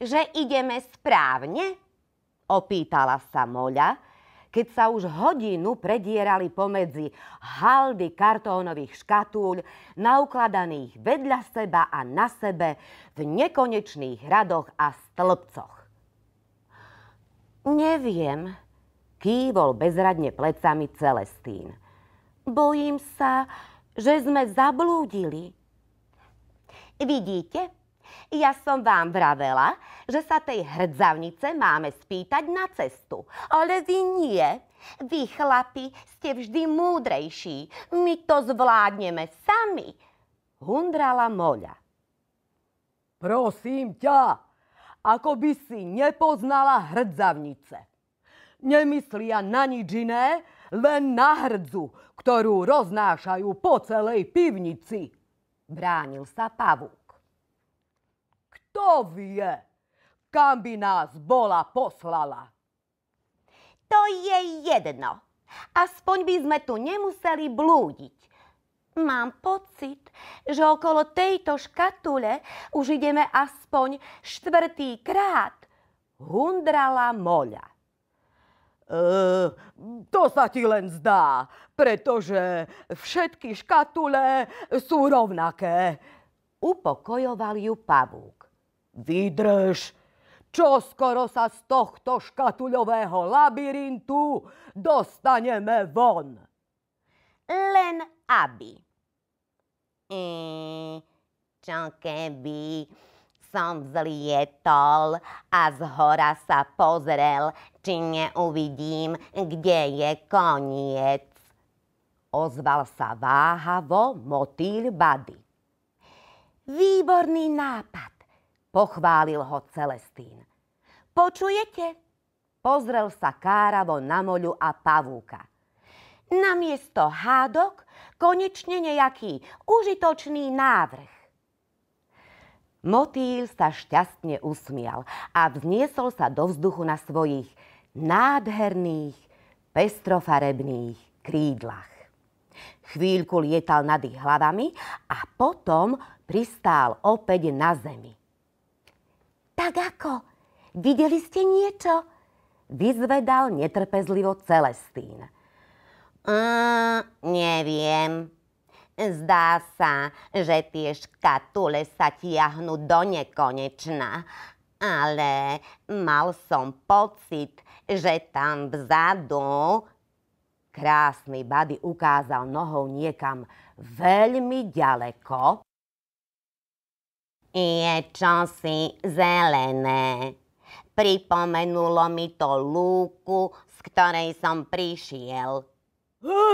že ideme správne? Opýtala sa Moľa, keď sa už hodinu predierali pomedzi haldy kartónových škatúľ, naukladaných vedľa seba a na sebe, v nekonečných radoch a stĺpcoch. Neviem, kývol bezradne plecami Celestín. Bojím sa, že sme zablúdili. Vidíte, ja som vám vravela, že sa tej hrdzavnice máme spýtať na cestu. Ale vy nie. Vy, chlapi, ste vždy múdrejší. My to zvládneme sami. Hundrala Moľa. Prosím ťa, ako by si nepoznala hrdzavnice. Nemyslia na nič iné, len na hrdzu, ktorú roznášajú po celej pivnici. Bránil sa pavúk. To vie, kam by nás bola poslala. To je jedno. Aspoň by sme tu nemuseli blúdiť. Mám pocit, že okolo tejto škatule už ideme aspoň štvrtý krát. Hundrala moľa. Uh, to sa ti len zdá, pretože všetky škatule sú rovnaké. Upokojoval ju pavúk. Vydrž! Čo skoro sa z tohto škatuľového labyrintu dostaneme von. Len aby. E, čo keby som zlietol a z hora sa pozrel, či neuvidím, kde je koniec. Ozval sa váhavo motýľ Bady. Výborný nápad. Pochválil ho Celestín. Počujete? Pozrel sa káravo na moľu a pavúka. Namiesto hádok konečne nejaký užitočný návrh. Motýl sa šťastne usmial a vzniesol sa do vzduchu na svojich nádherných, pestrofarebných krídlach. Chvíľku lietal nad ich hlavami a potom pristál opäť na zemi. Tak ako? Videli ste niečo? Vyzvedal netrpezlivo Celestín. Mm, neviem. Zdá sa, že tie škatule sa tiahnu do nekonečna, ale mal som pocit, že tam vzadu... Krásny Bady ukázal nohou niekam veľmi ďaleko je čosi zelené. Pripomenulo mi to lúku, z ktorej som prišiel. Á,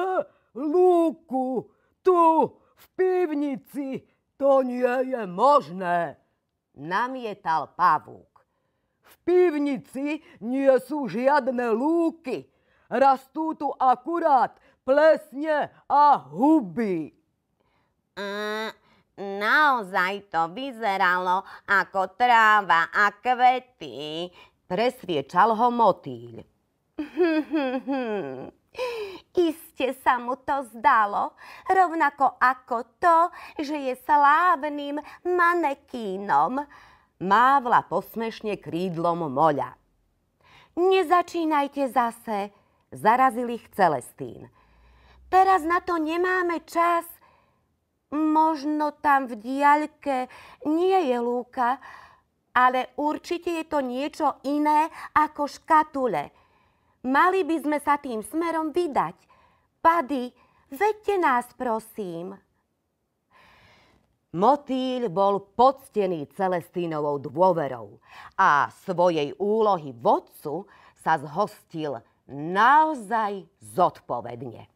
lúku, tu, v pivnici, to nie je možné, namietal pavúk. V pivnici nie sú žiadne lúky. Rastú tu akurát plesne a huby. Mm, Naozaj to vyzeralo ako tráva a kvety, presviečal ho motýľ. Iste sa mu to zdalo, rovnako ako to, že je slávnym manekínom. Mávla posmešne krídlom moľa. Nezačínajte zase, zarazil ich Celestín. Teraz na to nemáme čas, Možno tam v diaľke nie je lúka, ale určite je to niečo iné ako škatule. Mali by sme sa tým smerom vydať. Pady, vedte nás, prosím. Motýľ bol poctený Celestínovou dôverou a svojej úlohy vodcu sa zhostil naozaj zodpovedne.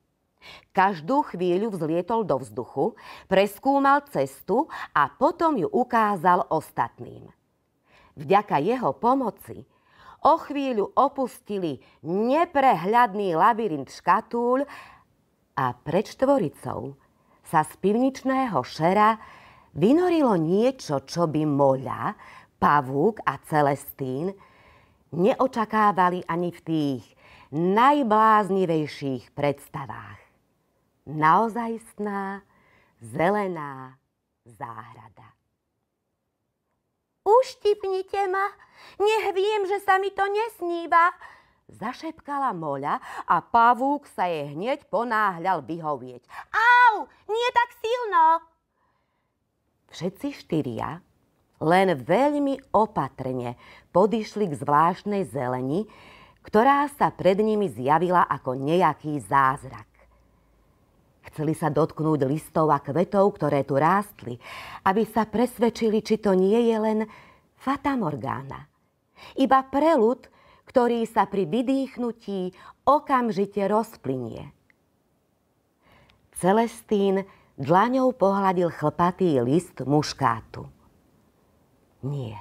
Každú chvíľu vzlietol do vzduchu, preskúmal cestu a potom ju ukázal ostatným. Vďaka jeho pomoci o chvíľu opustili neprehľadný labyrint škatúľ a pred štvoricou sa z pivničného šera vynorilo niečo, čo by moľa, pavúk a celestín neočakávali ani v tých najbláznivejších predstavách naozajstná zelená záhrada. Uštipnite ma, nech viem, že sa mi to nesníva, zašepkala Moľa a pavúk sa jej hneď ponáhľal vyhovieť. Au, nie tak silno! Všetci štyria len veľmi opatrne podišli k zvláštnej zeleni, ktorá sa pred nimi zjavila ako nejaký zázrak. Chceli sa dotknúť listov a kvetov, ktoré tu rástli, aby sa presvedčili, či to nie je len Morgana. Iba prelud, ktorý sa pri vydýchnutí okamžite rozplynie. Celestín dlaňou pohľadil chlpatý list muškátu. Nie.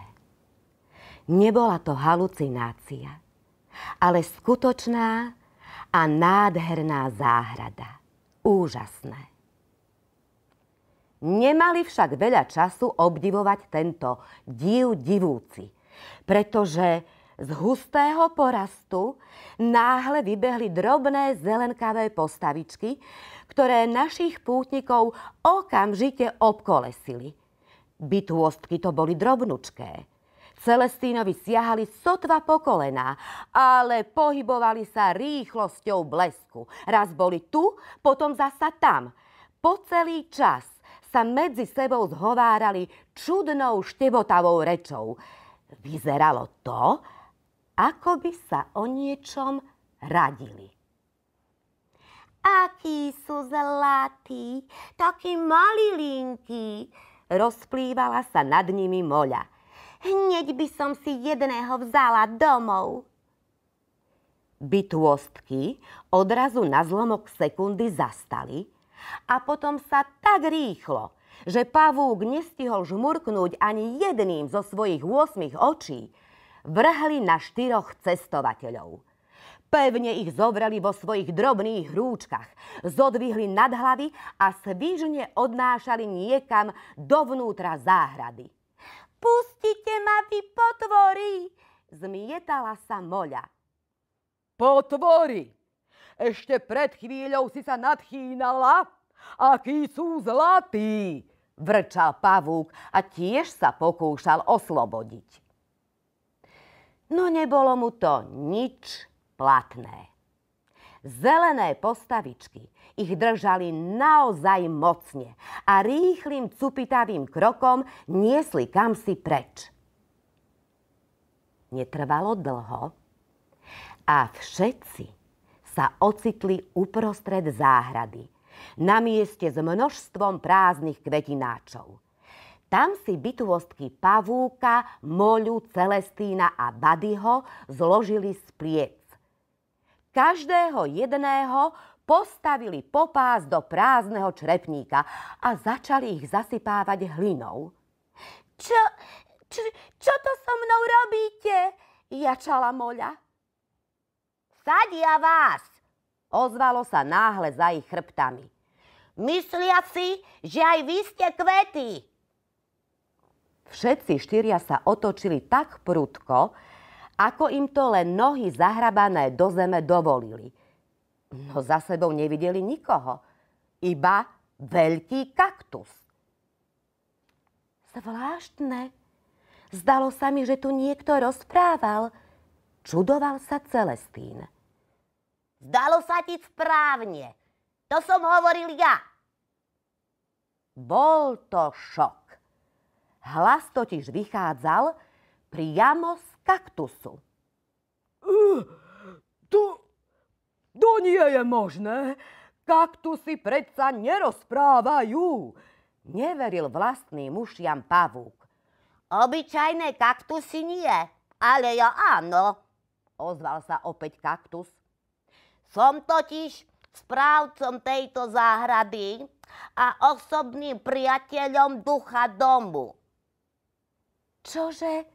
Nebola to halucinácia, ale skutočná a nádherná záhrada úžasné. Nemali však veľa času obdivovať tento div divúci, pretože z hustého porastu náhle vybehli drobné zelenkavé postavičky, ktoré našich pútnikov okamžite obkolesili. Bytôstky to boli drobnučké – Celestínovi siahali sotva po kolená, ale pohybovali sa rýchlosťou blesku. Raz boli tu, potom zasa tam. Po celý čas sa medzi sebou zhovárali čudnou štebotavou rečou. Vyzeralo to, ako by sa o niečom radili. Akí sú zlatí, takí malilinky, rozplývala sa nad nimi moľa. Hneď by som si jedného vzala domov. Bytôstky odrazu na zlomok sekundy zastali a potom sa tak rýchlo, že pavúk nestihol žmurknúť ani jedným zo svojich 8 očí, vrhli na štyroch cestovateľov. Pevne ich zovreli vo svojich drobných hrúčkach, zodvihli nad hlavy a svižne odnášali niekam dovnútra záhrady. Pustite ma, vy potvory! Zmietala sa moľa. Potvory! Ešte pred chvíľou si sa nadchýnala, akí sú zlatí, vrčal pavúk a tiež sa pokúšal oslobodiť. No nebolo mu to nič platné. Zelené postavičky ich držali naozaj mocne a rýchlým cupitavým krokom niesli kam si preč. Netrvalo dlho a všetci sa ocitli uprostred záhrady, na mieste s množstvom prázdnych kvetináčov. Tam si bytuvostky Pavúka, Moľu, Celestína a Badyho zložili z každého jedného postavili popás do prázdneho črepníka a začali ich zasypávať hlinou. Čo, čo, čo to so mnou robíte? jačala moľa. Sadia vás, ozvalo sa náhle za ich chrbtami. Myslia si, že aj vy ste kvety. Všetci štyria sa otočili tak prudko, ako im to len nohy zahrabané do zeme dovolili. No za sebou nevideli nikoho, iba veľký kaktus. Zvláštne. Zdalo sa mi, že tu niekto rozprával. Čudoval sa Celestín. Zdalo sa ti správne. To som hovoril ja. Bol to šok. Hlas totiž vychádzal priamo z kaktusu. to, to nie je možné. Kaktusy predsa nerozprávajú. Neveril muž Jan pavúk. Obyčajné kaktusy nie, ale ja áno, ozval sa opäť kaktus. Som totiž správcom tejto záhrady a osobným priateľom ducha domu. Čože?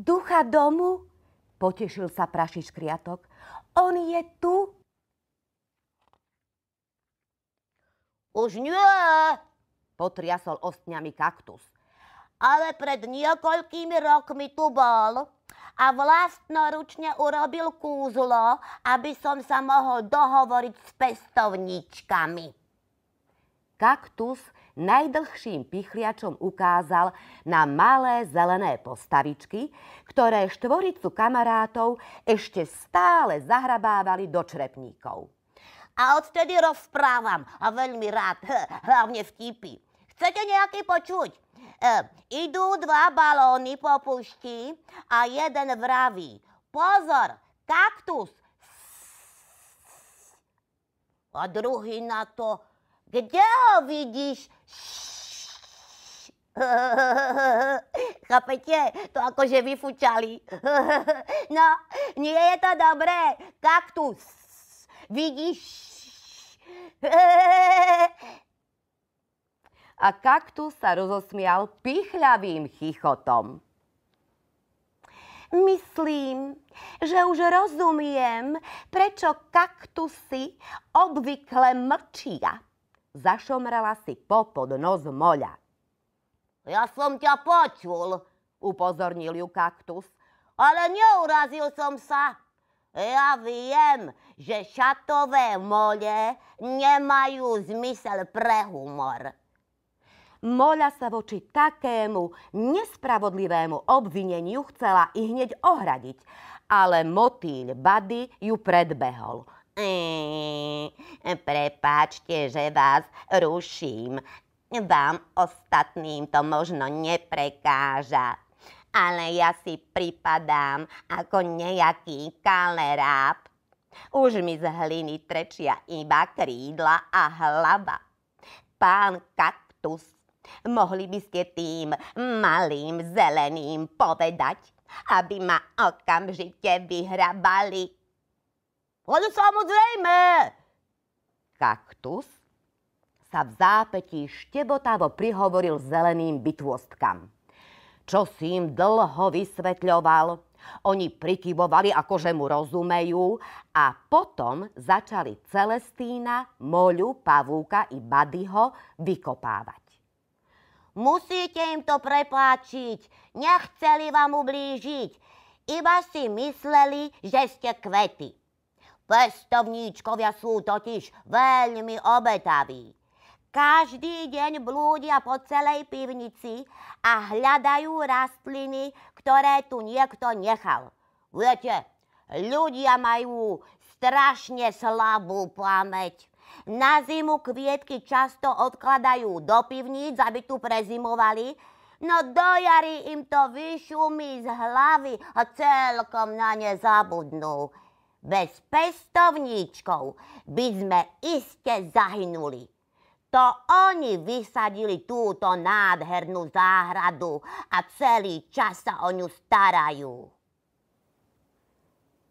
Ducha domu? Potešil sa praši škriatok. On je tu? Už nie, potriasol ostňami kaktus. Ale pred niekoľkými rokmi tu bol a vlastnoručne urobil kúzlo, aby som sa mohol dohovoriť s pestovníčkami kaktus najdlhším pichliačom ukázal na malé zelené postavičky, ktoré štvoricu kamarátov ešte stále zahrabávali do črepníkov. A odtedy rozprávam a veľmi rád, hlavne vtipy. Chcete nejaký počuť? E, idú dva balóny po pušti a jeden vraví. Pozor, kaktus! A druhý na to kde ho vidíš? Chápete? To akože vyfučali. no, nie je to dobré. Kaktus. Vidíš? A kaktus sa rozosmial pichľavým chichotom. Myslím, že už rozumiem, prečo kaktusy obvykle mlčia. Zašomrala si popod nos moľa. Ja som ťa počul, upozornil ju kaktus. Ale neurazil som sa. Ja viem, že šatové mole nemajú zmysel pre humor. Moľa sa voči takému nespravodlivému obvineniu chcela i hneď ohradiť, ale motýľ Bady ju predbehol – Hm, Prepáčte, že vás ruším. Vám ostatným to možno neprekáža. Ale ja si pripadám ako nejaký kaleráb. Už mi z hliny trečia iba krídla a hlava. Pán kaktus, mohli by ste tým malým zeleným povedať, aby ma okamžite vyhrabali lebo samozrejme, kaktus sa v zápetí štebotavo prihovoril zeleným bytôstkam. Čo si im dlho vysvetľoval, oni prikyvovali, akože mu rozumejú a potom začali Celestína, Moľu, Pavúka i Badyho vykopávať. Musíte im to prepáčiť, nechceli vám ublížiť, iba si mysleli, že ste kvety. Pestovníčkovia sú totiž veľmi obetaví. Každý deň blúdia po celej pivnici a hľadajú rastliny, ktoré tu niekto nechal. Viete, ľudia majú strašne slabú pamäť. Na zimu kvietky často odkladajú do pivníc, aby tu prezimovali, no do jary im to vyšumí z hlavy a celkom na ne zabudnú. Bez pestovníčkov by sme iste zahynuli. To oni vysadili túto nádhernú záhradu a celý čas sa o ňu starajú.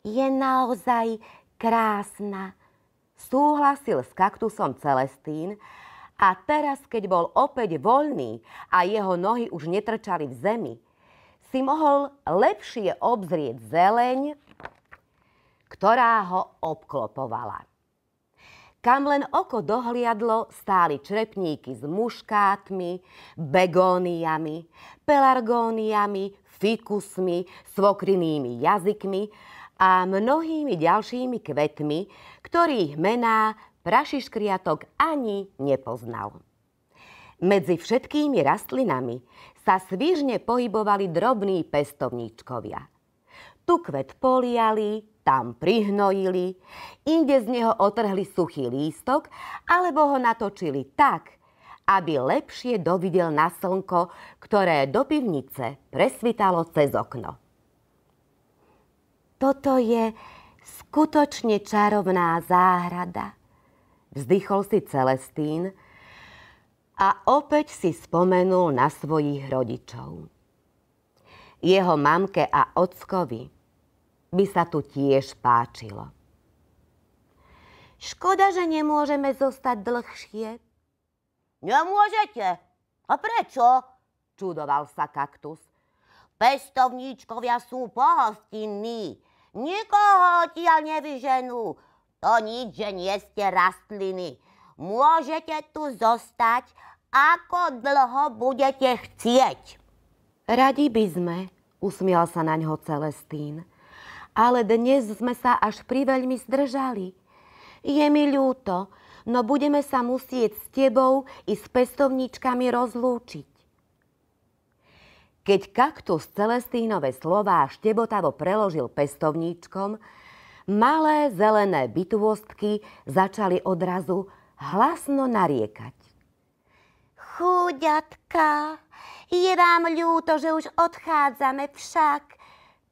Je naozaj krásna, súhlasil s kaktusom Celestín a teraz, keď bol opäť voľný a jeho nohy už netrčali v zemi, si mohol lepšie obzrieť zeleň, ktorá ho obklopovala. Kam len oko dohliadlo, stáli črepníky s muškátmi, begóniami, pelargóniami, fikusmi, svokrinými jazykmi a mnohými ďalšími kvetmi, ktorých mená prašiškriatok ani nepoznal. Medzi všetkými rastlinami sa svižne pohybovali drobní pestovníčkovia. Tu kvet poliali, tam prihnojili, inde z neho otrhli suchý lístok alebo ho natočili tak, aby lepšie dovidel na slnko, ktoré do pivnice presvitalo cez okno. Toto je skutočne čarovná záhrada, vzdychol si Celestín a opäť si spomenul na svojich rodičov. Jeho mamke a ockovi – by sa tu tiež páčilo. Škoda, že nemôžeme zostať dlhšie. Nemôžete? A prečo? Čudoval sa kaktus. Pestovníčkovia sú pohostinní. Nikoho ti ja nevyženú. To nič, že nie ste rastliny. Môžete tu zostať, ako dlho budete chcieť. Radi by sme, usmial sa na ňo Celestín ale dnes sme sa až priveľmi zdržali. Je mi ľúto, no budeme sa musieť s tebou i s pestovníčkami rozlúčiť. Keď kaktus Celestínové slová štebotavo preložil pestovníčkom, malé zelené bytôstky začali odrazu hlasno nariekať. Chúďatka, je vám ľúto, že už odchádzame však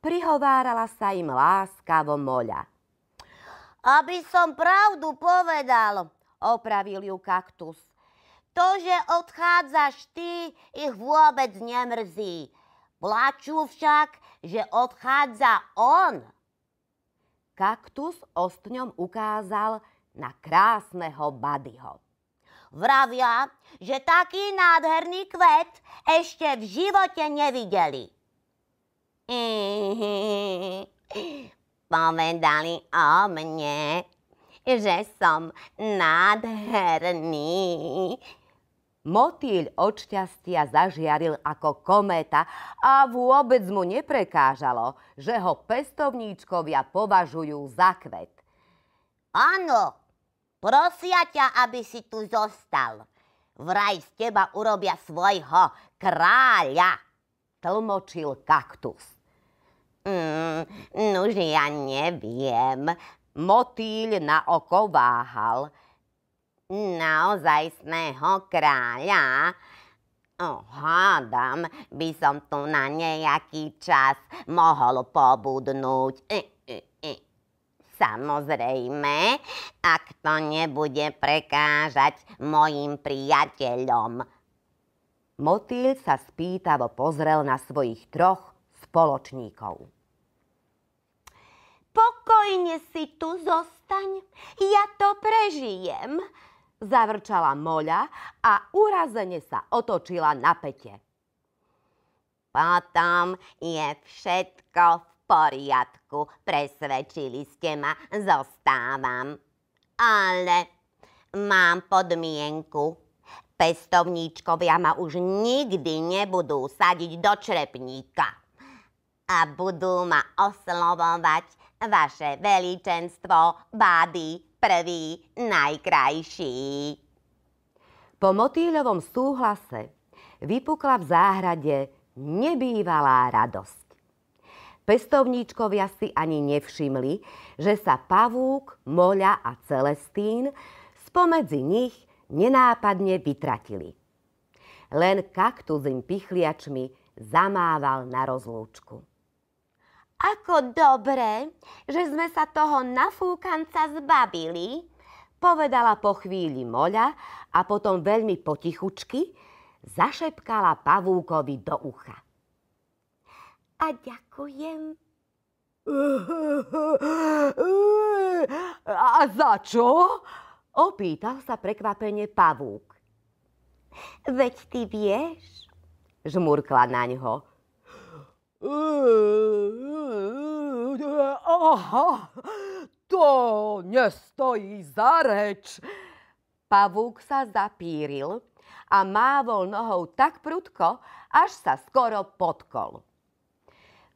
prihovárala sa im láskavo moľa. Aby som pravdu povedal, opravil ju kaktus. To, že odchádzaš ty, ich vôbec nemrzí. Plačú však, že odchádza on. Kaktus ostňom ukázal na krásneho Badyho. Vravia, že taký nádherný kvet ešte v živote nevideli. Povedali o mne, že som nádherný. Motýľ od šťastia zažiaril ako kométa a vôbec mu neprekážalo, že ho pestovníčkovia považujú za kvet. Áno, prosia ťa, aby si tu zostal. Vraj z teba urobia svojho kráľa, tlmočil kaktus. Mm, hm, nuž ja neviem. Motýľ na oko váhal. Naozajstného kráľa? Oh, hádam, by som tu na nejaký čas mohol pobudnúť. E, e, e. Samozrejme, ak to nebude prekážať mojim priateľom. Motýl sa spýtavo pozrel na svojich troch spoločníkov. Pokojne si tu zostaň, ja to prežijem, zavrčala Moľa a urazene sa otočila na pete. Potom je všetko v poriadku, presvedčili ste ma, zostávam. Ale mám podmienku. Pestovníčkovia ma už nikdy nebudú sadiť do črepníka a budú ma oslovovať vaše veličenstvo, bády, prvý, najkrajší. Po motýľovom súhlase vypukla v záhrade nebývalá radosť. Pestovníčkovia si ani nevšimli, že sa pavúk, moľa a celestín spomedzi nich nenápadne vytratili. Len kaktus im pichliačmi zamával na rozlúčku ako dobre, že sme sa toho nafúkanca zbavili, povedala po chvíli Moľa a potom veľmi potichučky zašepkala pavúkovi do ucha. A ďakujem. A za čo? Opýtal sa prekvapene pavúk. Veď ty vieš, žmurkla na ňo. Aha, to nestojí za reč. Pavúk sa zapíril a mávol nohou tak prudko, až sa skoro potkol.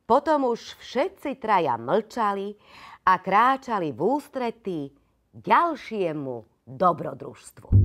Potom už všetci traja mlčali a kráčali v ústretí ďalšiemu dobrodružstvu.